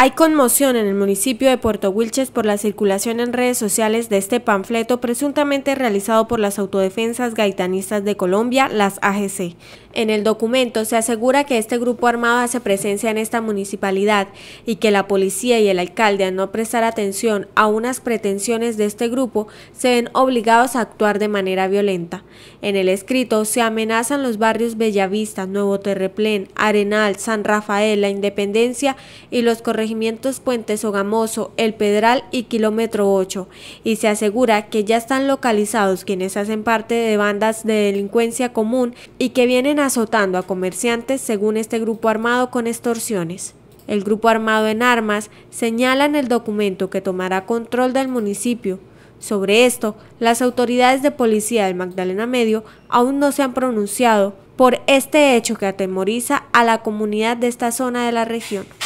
Hay conmoción en el municipio de Puerto Wilches por la circulación en redes sociales de este panfleto presuntamente realizado por las Autodefensas Gaitanistas de Colombia, las AGC. En el documento se asegura que este grupo armado hace presencia en esta municipalidad y que la policía y el alcalde al no prestar atención a unas pretensiones de este grupo se ven obligados a actuar de manera violenta. En el escrito se amenazan los barrios Bellavista, Nuevo Terreplén, Arenal, San Rafael, La Independencia y los corregimientos Puentes Sogamoso, El Pedral y Kilómetro 8, y se asegura que ya están localizados quienes hacen parte de bandas de delincuencia común y que vienen azotando a comerciantes según este grupo armado con extorsiones. El grupo armado en armas señala en el documento que tomará control del municipio, sobre esto, las autoridades de policía del Magdalena Medio aún no se han pronunciado por este hecho que atemoriza a la comunidad de esta zona de la región.